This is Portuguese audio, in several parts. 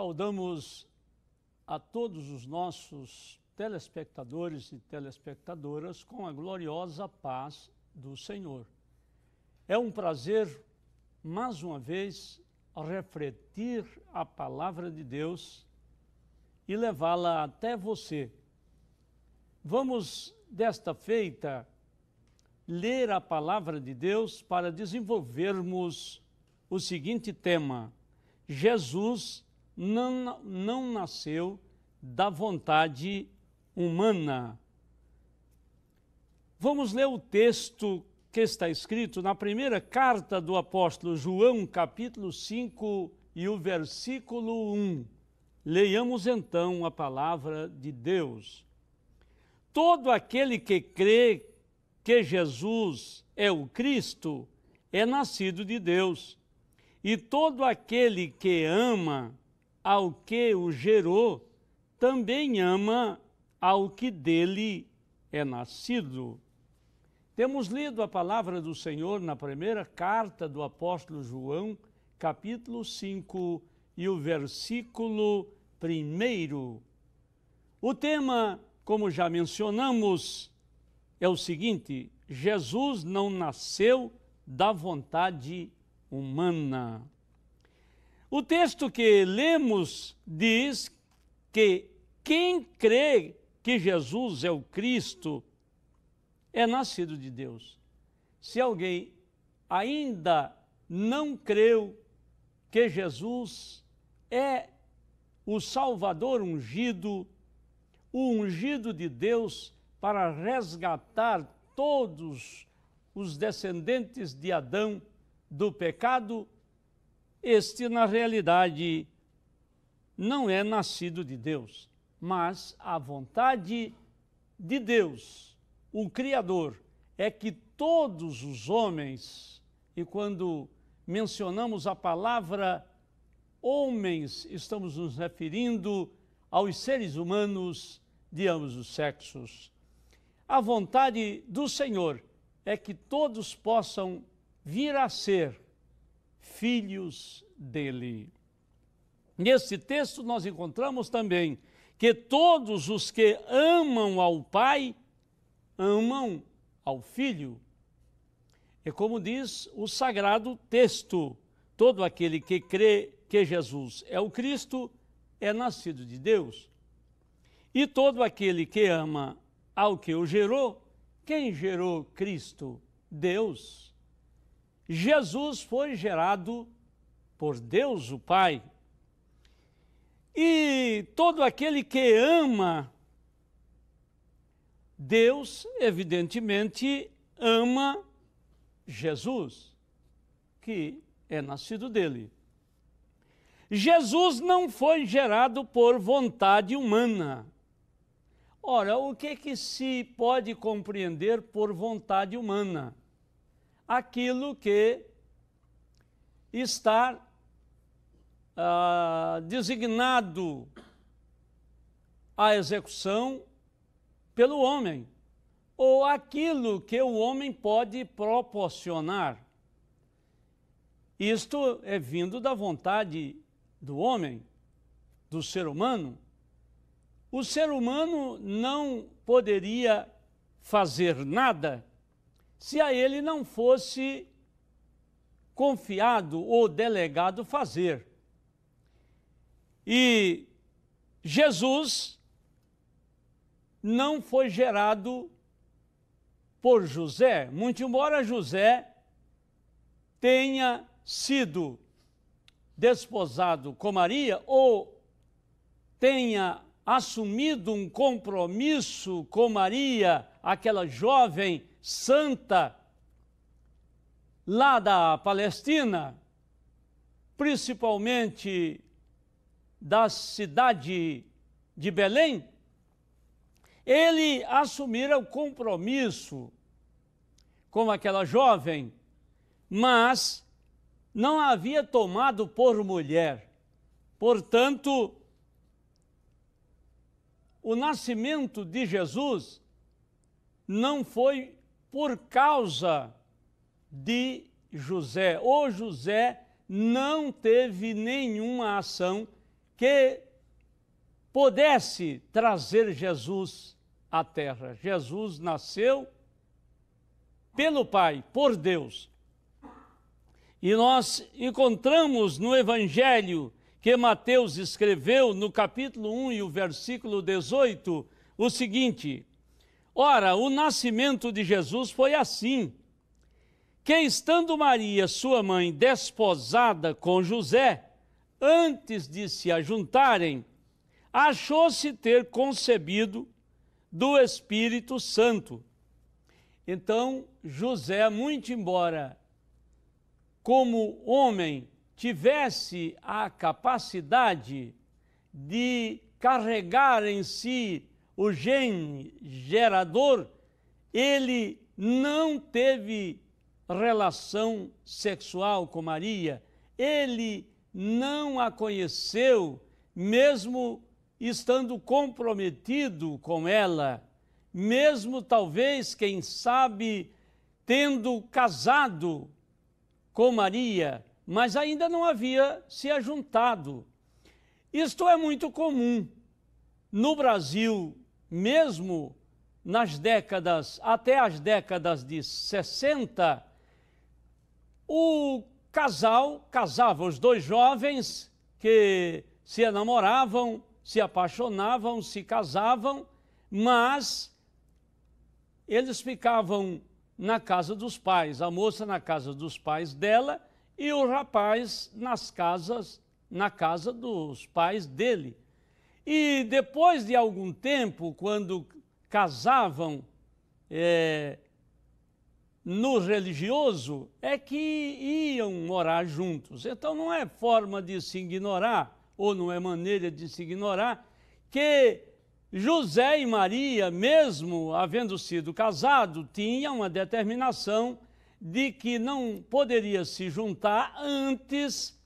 Saudamos a todos os nossos telespectadores e telespectadoras com a gloriosa paz do Senhor. É um prazer, mais uma vez, refletir a palavra de Deus e levá-la até você. Vamos, desta feita, ler a palavra de Deus para desenvolvermos o seguinte tema: Jesus não, não nasceu da vontade humana. Vamos ler o texto que está escrito na primeira carta do apóstolo João, capítulo 5 e o versículo 1. Leiamos então a palavra de Deus. Todo aquele que crê que Jesus é o Cristo é nascido de Deus, e todo aquele que ama ao que o gerou, também ama ao que dele é nascido. Temos lido a palavra do Senhor na primeira carta do apóstolo João, capítulo 5 e o versículo 1. O tema, como já mencionamos, é o seguinte: Jesus não nasceu da vontade humana. O texto que lemos diz que quem crê que Jesus é o Cristo é nascido de Deus. Se alguém ainda não creu que Jesus é o Salvador ungido, o ungido de Deus para resgatar todos os descendentes de Adão do pecado este, na realidade, não é nascido de Deus, mas a vontade de Deus, o Criador, é que todos os homens, e quando mencionamos a palavra homens, estamos nos referindo aos seres humanos de ambos os sexos. A vontade do Senhor é que todos possam vir a ser filhos dele. Nesse texto nós encontramos também que todos os que amam ao Pai amam ao Filho. É como diz o sagrado texto: todo aquele que crê que Jesus é o Cristo é nascido de Deus. E todo aquele que ama ao que o gerou, quem gerou Cristo? Deus. Jesus foi gerado por Deus o Pai. E todo aquele que ama Deus, evidentemente, ama Jesus, que é nascido dele. Jesus não foi gerado por vontade humana. Ora, o que, é que se pode compreender por vontade humana? aquilo que está ah, designado à execução pelo homem, ou aquilo que o homem pode proporcionar. Isto é vindo da vontade do homem, do ser humano. O ser humano não poderia fazer nada se a ele não fosse confiado ou delegado fazer. E Jesus não foi gerado por José, muito embora José tenha sido desposado com Maria ou tenha assumido um compromisso com Maria, aquela jovem santa lá da Palestina, principalmente da cidade de Belém, ele assumira o compromisso com aquela jovem, mas não a havia tomado por mulher. Portanto, o nascimento de Jesus não foi por causa de José. O José não teve nenhuma ação que pudesse trazer Jesus à terra. Jesus nasceu pelo Pai, por Deus. E nós encontramos no Evangelho que Mateus escreveu, no capítulo 1 e o versículo 18, o seguinte: Ora, o nascimento de Jesus foi assim: que estando Maria, sua mãe, desposada com José, antes de se ajuntarem, achou-se ter concebido do Espírito Santo. Então, José, muito embora como homem tivesse a capacidade de carregar em si o gene gerador, ele não teve relação sexual com Maria, ele não a conheceu, mesmo estando comprometido com ela, mesmo talvez, quem sabe, tendo casado com Maria, mas ainda não havia se ajuntado. Isto é muito comum. No Brasil mesmo nas décadas, até as décadas de 60, o casal casava, os dois jovens que se enamoravam, se apaixonavam, se casavam, mas eles ficavam na casa dos pais, a moça na casa dos pais dela e o rapaz nas casas, na casa dos pais dele. E depois de algum tempo, quando casavam é, no religioso, é que iam morar juntos. Então não é forma de se ignorar, ou não é maneira de se ignorar, que José e Maria, mesmo havendo sido casados, tinham uma determinação de que não poderia se juntar antes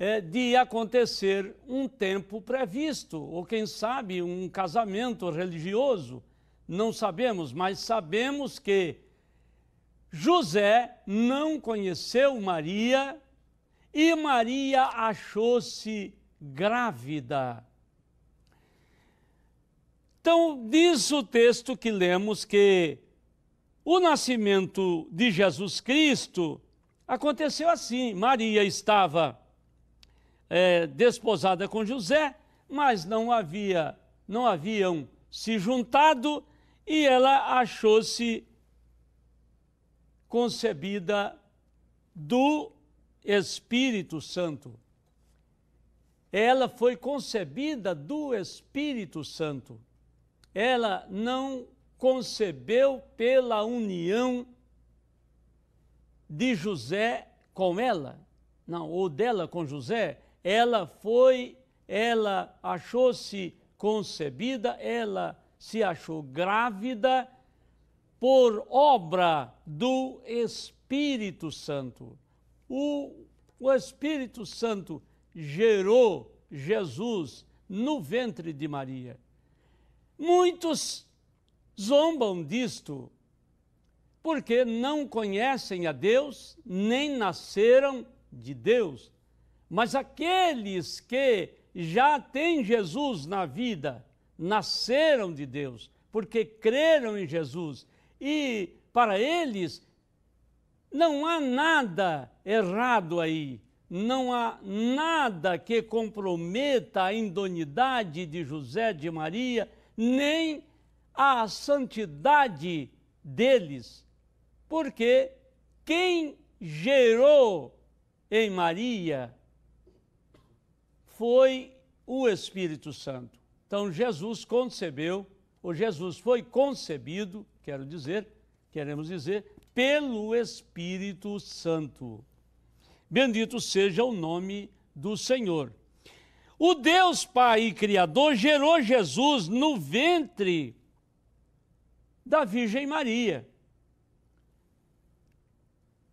é, de acontecer um tempo previsto, ou quem sabe um casamento religioso. Não sabemos, mas sabemos que José não conheceu Maria e Maria achou-se grávida. Então, diz o texto que lemos que o nascimento de Jesus Cristo aconteceu assim: Maria estava é, desposada com José, mas não havia, não haviam se juntado e ela achou-se concebida do Espírito Santo. Ela foi concebida do Espírito Santo. Ela não concebeu pela união de José com ela, não, ou dela com José, ela foi, ela achou-se concebida, ela se achou grávida por obra do Espírito Santo. O, o Espírito Santo gerou Jesus no ventre de Maria. Muitos zombam disto, porque não conhecem a Deus, nem nasceram de Deus. Mas aqueles que já têm Jesus na vida, nasceram de Deus, porque creram em Jesus. E para eles não há nada errado aí, não há nada que comprometa a indonidade de José de Maria, nem a santidade deles, porque quem gerou em Maria foi o Espírito Santo. Então Jesus concebeu, ou Jesus foi concebido, quero dizer, queremos dizer, pelo Espírito Santo. Bendito seja o nome do Senhor. O Deus Pai e Criador gerou Jesus no ventre da Virgem Maria.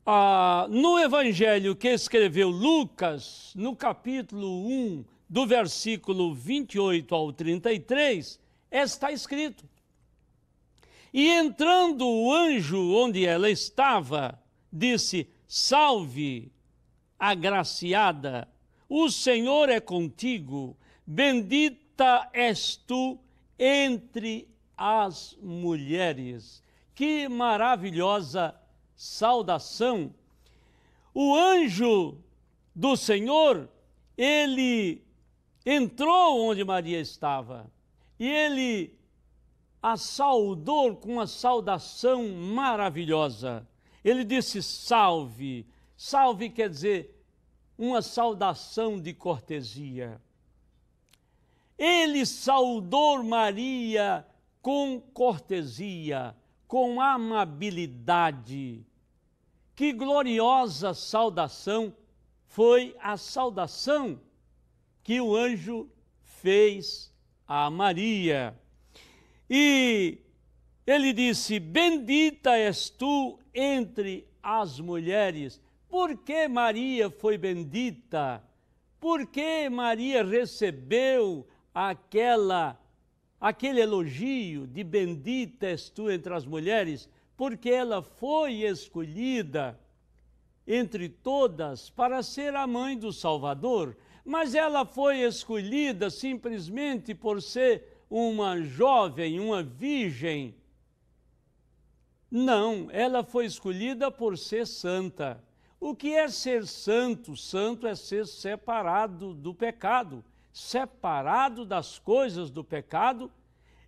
Ah, no evangelho que escreveu Lucas, no capítulo 1, do versículo 28 ao 33, está escrito: E entrando o anjo onde ela estava, disse: Salve, agraciada, o Senhor é contigo, bendita és tu entre as mulheres. Que maravilhosa saudação, o anjo do Senhor, ele entrou onde Maria estava e ele a saudou com uma saudação maravilhosa. Ele disse: Salve. Salve quer dizer uma saudação de cortesia. Ele saudou Maria com cortesia, com amabilidade, que gloriosa saudação foi a saudação que o anjo fez a Maria. E ele disse: Bendita és tu entre as mulheres. Por que Maria foi bendita? Por que Maria recebeu aquela aquele elogio de bendita és tu entre as mulheres? porque ela foi escolhida entre todas para ser a mãe do Salvador, mas ela foi escolhida simplesmente por ser uma jovem, uma virgem. Não, ela foi escolhida por ser santa. O que é ser santo? Santo é ser separado do pecado, separado das coisas do pecado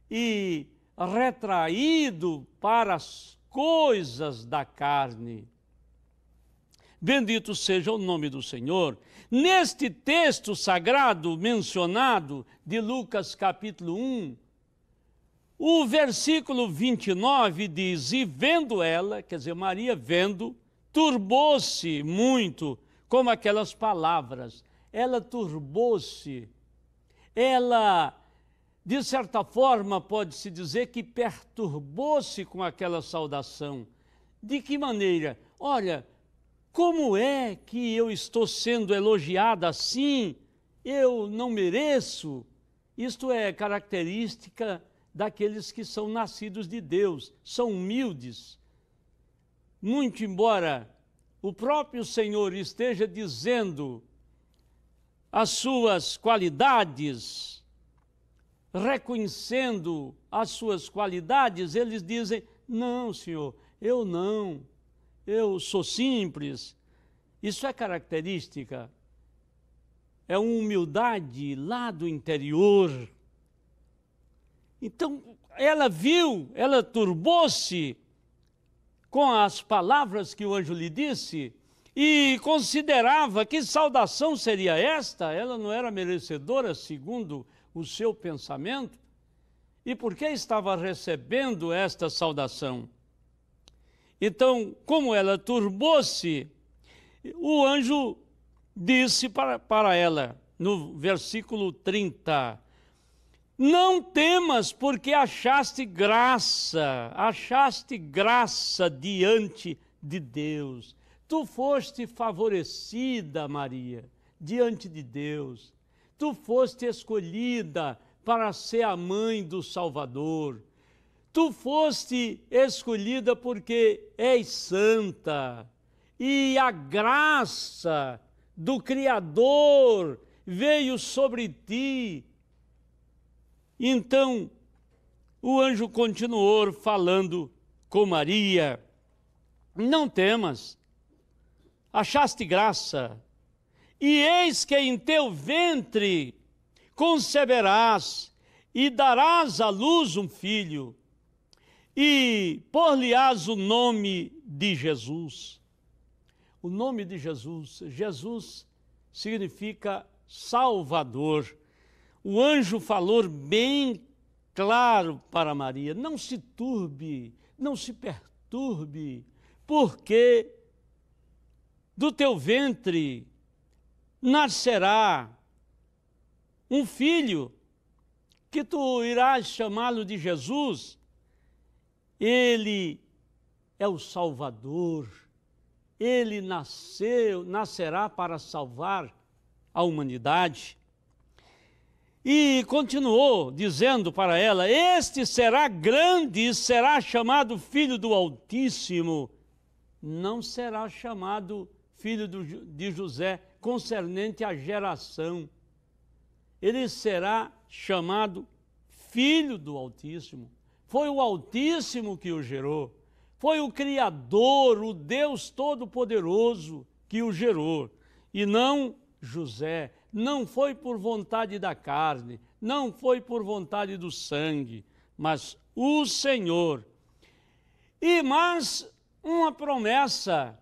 e retraído para coisas da carne. Bendito seja o nome do Senhor. Neste texto sagrado mencionado de Lucas capítulo 1, o versículo 29 diz: E vendo ela, quer dizer, Maria vendo, turbou-se muito, como aquelas palavras. Ela turbou-se, ela de certa forma, pode-se dizer que perturbou-se com aquela saudação. De que maneira? Olha, como é que eu estou sendo elogiada assim? Eu não mereço. Isto é característica daqueles que são nascidos de Deus, são humildes. Muito embora o próprio Senhor esteja dizendo as suas qualidades, reconhecendo as suas qualidades, eles dizem: Não, senhor, eu não, eu sou simples. Isso é característica, é uma humildade lá do interior. Então, ela viu, ela turbou-se com as palavras que o anjo lhe disse e considerava que saudação seria esta, ela não era merecedora, segundo o seu pensamento? E por que estava recebendo esta saudação? Então, como ela turbou-se, o anjo disse para, para ela, no versículo 30, não temas, porque achaste graça, achaste graça diante de Deus. Tu foste favorecida, Maria, diante de Deus. Tu foste escolhida para ser a mãe do Salvador. Tu foste escolhida porque és santa. E a graça do Criador veio sobre ti. Então, o anjo continuou falando com Maria: Não temas, achaste graça e eis que em teu ventre conceberás e darás à luz um filho, e por-lhe-ás o nome de Jesus. O nome de Jesus, Jesus significa Salvador. O anjo falou bem claro para Maria: não se turbe, não se perturbe, porque do teu ventre nascerá um filho que tu irás chamá-lo de Jesus. Ele é o Salvador. Ele nasceu, nascerá para salvar a humanidade. E continuou dizendo para ela: Este será grande e será chamado Filho do Altíssimo. Não será chamado Filho do, de José, concernente à geração. Ele será chamado filho do Altíssimo. Foi o Altíssimo que o gerou. Foi o Criador, o Deus Todo-Poderoso que o gerou. E não José. Não foi por vontade da carne, não foi por vontade do sangue, mas o Senhor. E mais uma promessa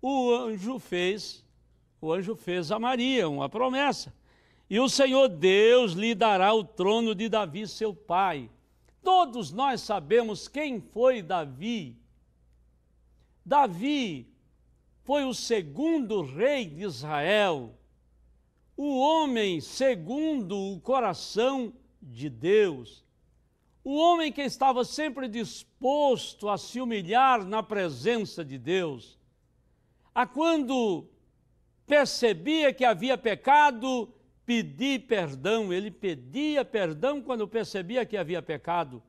o anjo fez o anjo fez a Maria uma promessa. E o Senhor Deus lhe dará o trono de Davi, seu pai. Todos nós sabemos quem foi Davi. Davi foi o segundo rei de Israel, o homem segundo o coração de Deus, o homem que estava sempre disposto a se humilhar na presença de Deus, a quando percebia que havia pecado, pedi perdão. Ele pedia perdão quando percebia que havia pecado.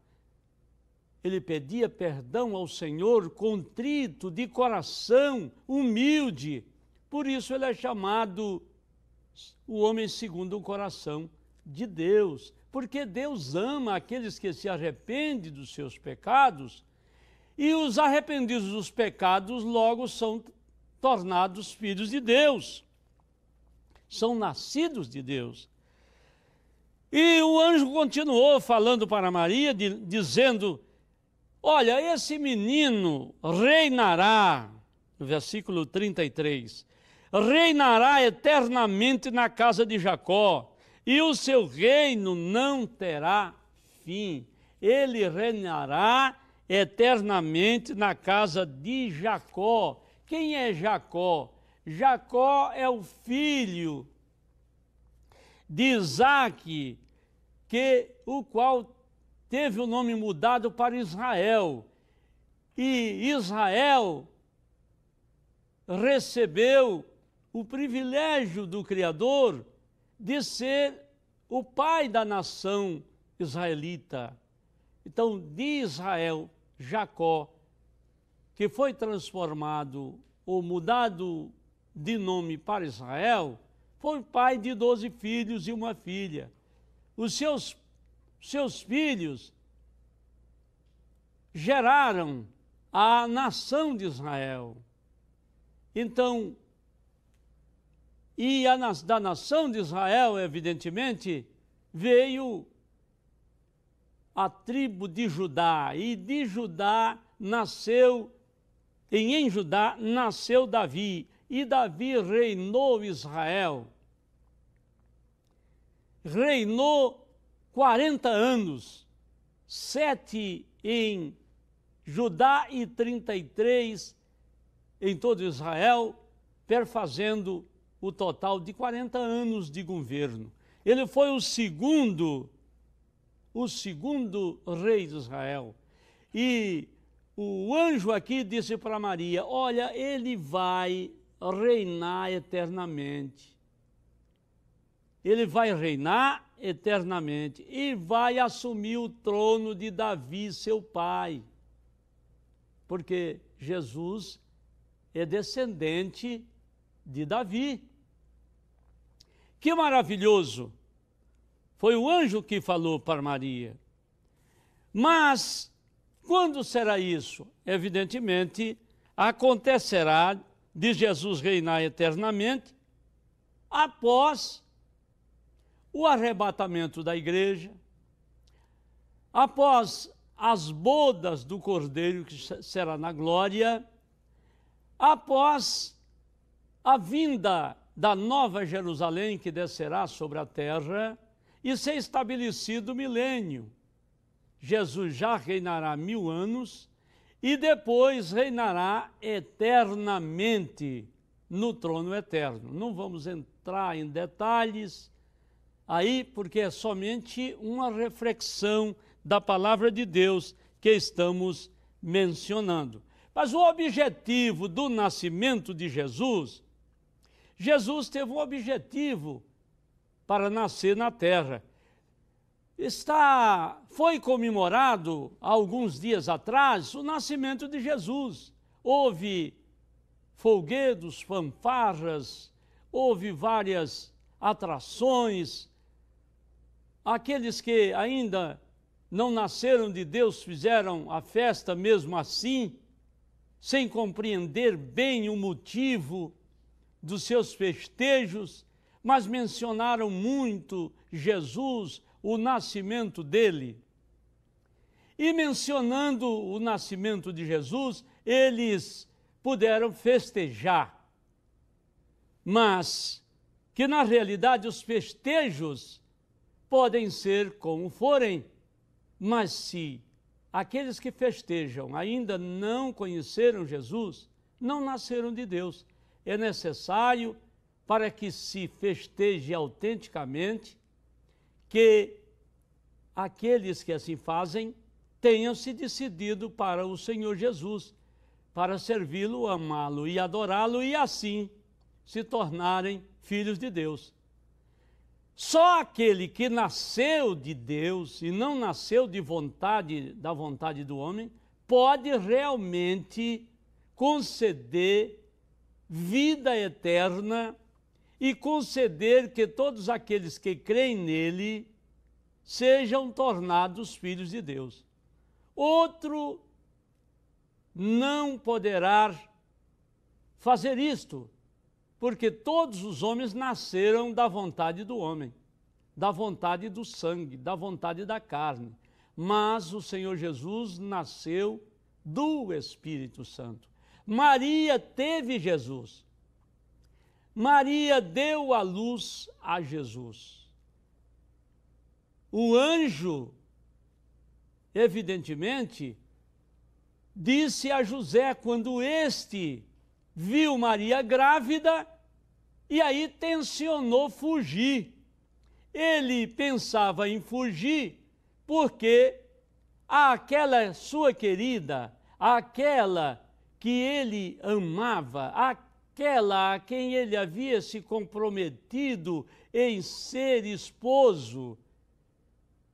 Ele pedia perdão ao Senhor contrito, de coração, humilde. Por isso ele é chamado o homem segundo o coração de Deus. Porque Deus ama aqueles que se arrependem dos seus pecados e os arrependidos dos pecados logo são tornados filhos de Deus. São nascidos de Deus. E o anjo continuou falando para Maria, de, dizendo: Olha, esse menino reinará, no versículo 33, reinará eternamente na casa de Jacó, e o seu reino não terá fim. Ele reinará eternamente na casa de Jacó quem é Jacó? Jacó é o filho de Isaac, que, o qual teve o nome mudado para Israel. E Israel recebeu o privilégio do Criador de ser o pai da nação israelita. Então, de Israel, Jacó que foi transformado ou mudado de nome para Israel, foi pai de doze filhos e uma filha. Os seus, seus filhos geraram a nação de Israel. Então, e a, da nação de Israel, evidentemente, veio a tribo de Judá, e de Judá nasceu e em Judá nasceu Davi, e Davi reinou Israel. Reinou 40 anos, sete em Judá e 33 em todo Israel, perfazendo o total de 40 anos de governo. Ele foi o segundo, o segundo rei de Israel. E o anjo aqui disse para Maria: Olha, ele vai reinar eternamente. Ele vai reinar eternamente e vai assumir o trono de Davi, seu pai. Porque Jesus é descendente de Davi. Que maravilhoso! Foi o anjo que falou para Maria. Mas quando será isso? Evidentemente, acontecerá de Jesus reinar eternamente após o arrebatamento da igreja, após as bodas do Cordeiro, que será na glória, após a vinda da nova Jerusalém, que descerá sobre a terra, e ser estabelecido o milênio. Jesus já reinará mil anos e depois reinará eternamente no trono eterno. Não vamos entrar em detalhes aí, porque é somente uma reflexão da palavra de Deus que estamos mencionando. Mas o objetivo do nascimento de Jesus, Jesus teve um objetivo para nascer na terra está foi comemorado há alguns dias atrás o nascimento de Jesus. Houve folguedos, fanfarras, houve várias atrações. Aqueles que ainda não nasceram de Deus fizeram a festa mesmo assim, sem compreender bem o motivo dos seus festejos, mas mencionaram muito Jesus, o nascimento dele. E mencionando o nascimento de Jesus, eles puderam festejar. Mas que na realidade os festejos podem ser como forem, mas se aqueles que festejam ainda não conheceram Jesus, não nasceram de Deus. É necessário para que se festeje autenticamente que aqueles que assim fazem tenham se decidido para o Senhor Jesus, para servi-lo, amá-lo e adorá-lo e assim se tornarem filhos de Deus. Só aquele que nasceu de Deus e não nasceu de vontade da vontade do homem pode realmente conceder vida eterna e conceder que todos aqueles que creem nele sejam tornados filhos de Deus. Outro não poderá fazer isto, porque todos os homens nasceram da vontade do homem, da vontade do sangue, da vontade da carne. Mas o Senhor Jesus nasceu do Espírito Santo. Maria teve Jesus. Maria deu a luz a Jesus. O anjo, evidentemente, disse a José quando este viu Maria grávida e aí tensionou fugir. Ele pensava em fugir porque aquela sua querida, aquela que ele amava, aquela aquela a quem ele havia se comprometido em ser esposo,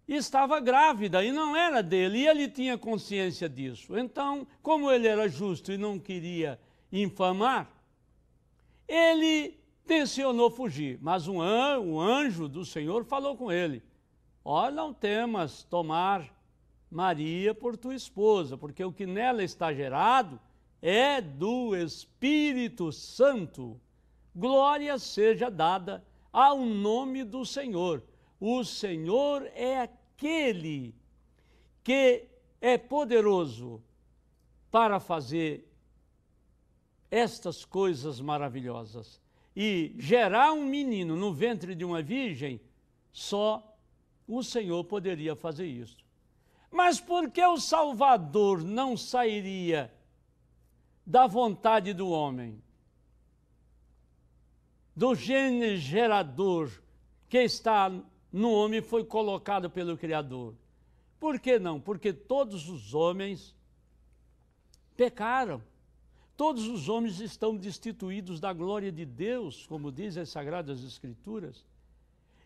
estava grávida e não era dele, e ele tinha consciência disso. Então, como ele era justo e não queria infamar, ele tensionou fugir, mas um anjo, do Senhor falou com ele: "Olha, não temas tomar Maria por tua esposa, porque o que nela está gerado é do Espírito Santo. Glória seja dada ao nome do Senhor. O Senhor é aquele que é poderoso para fazer estas coisas maravilhosas. E gerar um menino no ventre de uma virgem, só o Senhor poderia fazer isso. Mas por que o Salvador não sairia da vontade do homem, do gene gerador que está no homem foi colocado pelo Criador. Por que não? Porque todos os homens pecaram. Todos os homens estão destituídos da glória de Deus, como diz as Sagradas Escrituras.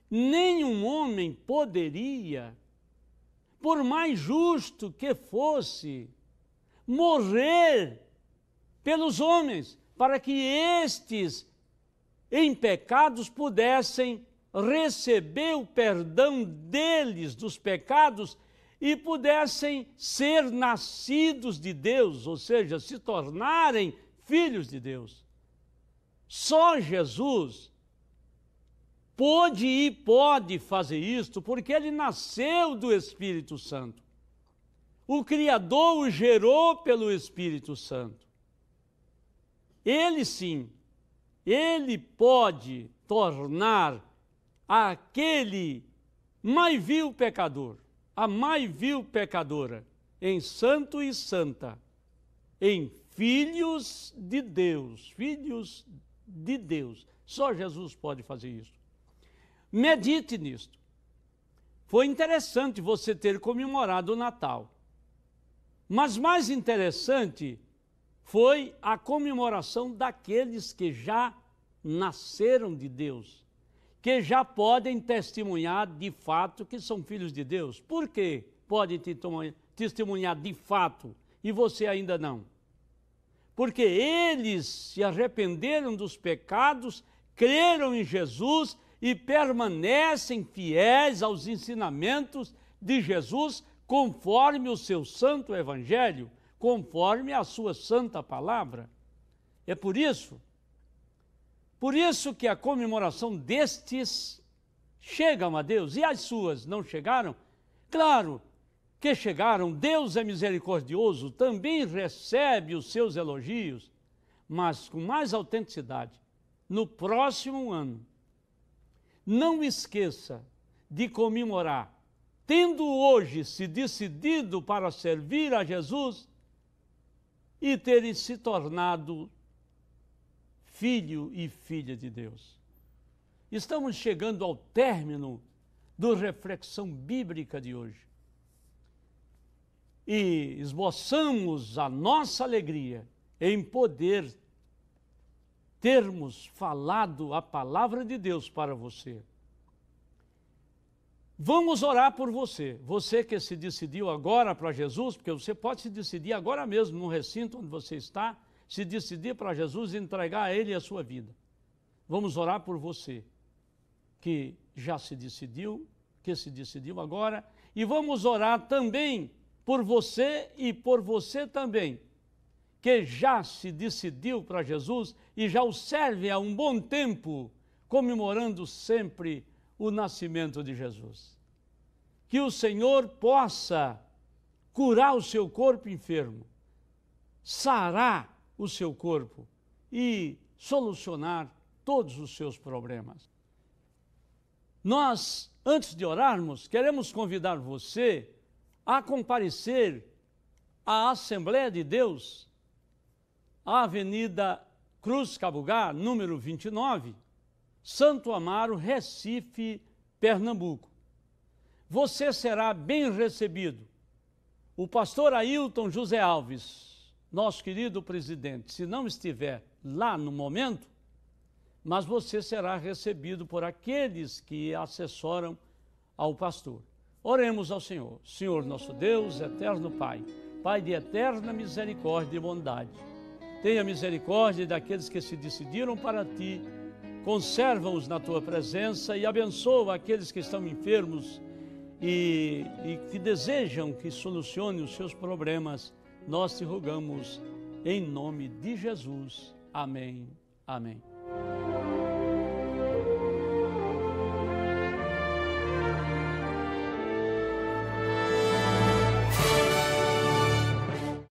Nenhum homem poderia, por mais justo que fosse, morrer pelos homens, para que estes em pecados pudessem receber o perdão deles dos pecados e pudessem ser nascidos de Deus, ou seja, se tornarem filhos de Deus. Só Jesus pôde e pode fazer isto, porque ele nasceu do Espírito Santo. O Criador o gerou pelo Espírito Santo. Ele sim, ele pode tornar aquele mais vil pecador, a mais vil pecadora, em santo e santa, em filhos de Deus, filhos de Deus. Só Jesus pode fazer isso. Medite nisto. Foi interessante você ter comemorado o Natal. Mas mais interessante foi a comemoração daqueles que já nasceram de Deus, que já podem testemunhar de fato que são filhos de Deus. Por que podem testemunhar de fato e você ainda não? Porque eles se arrependeram dos pecados, creram em Jesus e permanecem fiéis aos ensinamentos de Jesus conforme o seu santo evangelho conforme a sua santa palavra. É por isso, por isso que a comemoração destes chegam a Deus e as suas não chegaram? Claro que chegaram, Deus é misericordioso, também recebe os seus elogios, mas com mais autenticidade. No próximo ano, não esqueça de comemorar, tendo hoje se decidido para servir a Jesus e terem se tornado filho e filha de Deus. Estamos chegando ao término do reflexão bíblica de hoje. E esboçamos a nossa alegria em poder termos falado a palavra de Deus para você. Vamos orar por você. Você que se decidiu agora para Jesus, porque você pode se decidir agora mesmo no recinto onde você está, se decidir para Jesus e entregar a Ele a sua vida. Vamos orar por você que já se decidiu, que se decidiu agora, e vamos orar também por você e por você também que já se decidiu para Jesus e já o serve há um bom tempo, comemorando sempre o nascimento de Jesus. Que o Senhor possa curar o seu corpo enfermo, sarar o seu corpo e solucionar todos os seus problemas. Nós, antes de orarmos, queremos convidar você a comparecer à Assembleia de Deus, à Avenida Cruz Cabugá, número 29, Santo Amaro, Recife, Pernambuco. Você será bem recebido. O pastor Ailton José Alves, nosso querido presidente, se não estiver lá no momento, mas você será recebido por aqueles que assessoram ao pastor. Oremos ao Senhor. Senhor nosso Deus, eterno Pai, Pai de eterna misericórdia e bondade. Tenha misericórdia daqueles que se decidiram para ti conserva-os na tua presença e abençoa aqueles que estão enfermos e, e que desejam que solucione os seus problemas. Nós te rogamos em nome de Jesus. Amém. Amém.